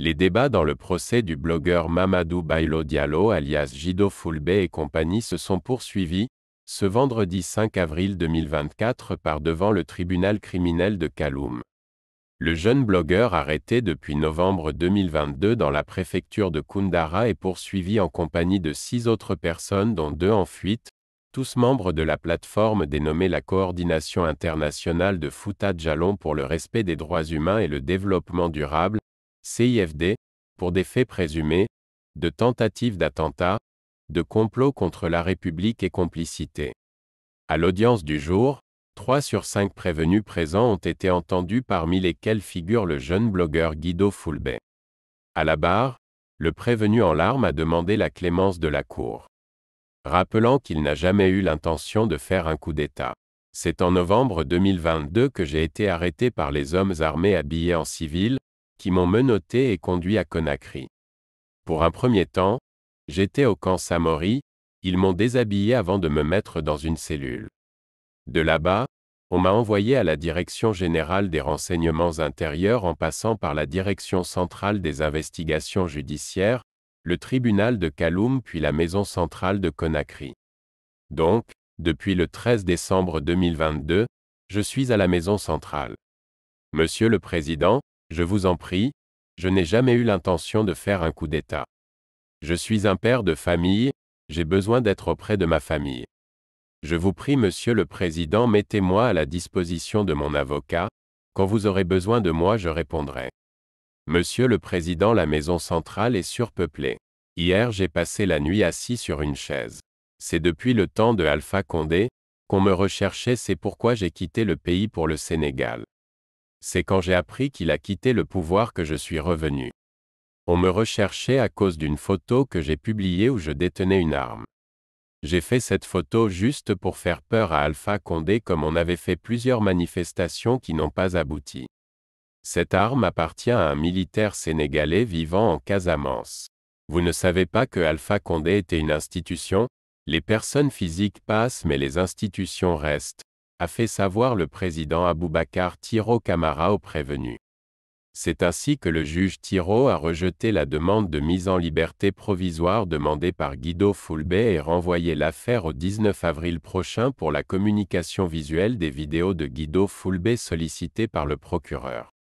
Les débats dans le procès du blogueur Mamadou Bailo Diallo alias Jido Fulbe et compagnie se sont poursuivis, ce vendredi 5 avril 2024 par devant le tribunal criminel de Kaloum. Le jeune blogueur arrêté depuis novembre 2022 dans la préfecture de Koundara est poursuivi en compagnie de six autres personnes dont deux en fuite, tous membres de la plateforme dénommée la Coordination internationale de Fouta Jalon pour le respect des droits humains et le développement durable, CIFD, pour des faits présumés, de tentatives d'attentat, de complot contre la République et complicité. À l'audience du jour, 3 sur 5 prévenus présents ont été entendus parmi lesquels figure le jeune blogueur Guido Foulbé. À la barre, le prévenu en larmes a demandé la clémence de la Cour. Rappelant qu'il n'a jamais eu l'intention de faire un coup d'État. C'est en novembre 2022 que j'ai été arrêté par les hommes armés habillés en civil, m'ont menotté et conduit à Conakry. Pour un premier temps, j'étais au camp Samori, ils m'ont déshabillé avant de me mettre dans une cellule. De là-bas, on m'a envoyé à la Direction générale des renseignements intérieurs en passant par la Direction centrale des investigations judiciaires, le tribunal de Kaloum puis la maison centrale de Conakry. Donc, depuis le 13 décembre 2022, je suis à la maison centrale. Monsieur le Président, je vous en prie, je n'ai jamais eu l'intention de faire un coup d'État. Je suis un père de famille, j'ai besoin d'être auprès de ma famille. Je vous prie, Monsieur le Président, mettez-moi à la disposition de mon avocat, quand vous aurez besoin de moi, je répondrai. Monsieur le Président, la maison centrale est surpeuplée. Hier j'ai passé la nuit assis sur une chaise. C'est depuis le temps de Alpha Condé, qu'on me recherchait, c'est pourquoi j'ai quitté le pays pour le Sénégal c'est quand j'ai appris qu'il a quitté le pouvoir que je suis revenu. On me recherchait à cause d'une photo que j'ai publiée où je détenais une arme. J'ai fait cette photo juste pour faire peur à Alpha Condé comme on avait fait plusieurs manifestations qui n'ont pas abouti. Cette arme appartient à un militaire sénégalais vivant en Casamance. Vous ne savez pas que Alpha Condé était une institution Les personnes physiques passent mais les institutions restent a fait savoir le président Aboubacar Tiro Kamara au prévenu. C'est ainsi que le juge Tiro a rejeté la demande de mise en liberté provisoire demandée par Guido Foulbé et renvoyé l'affaire au 19 avril prochain pour la communication visuelle des vidéos de Guido Foulbé sollicitées par le procureur.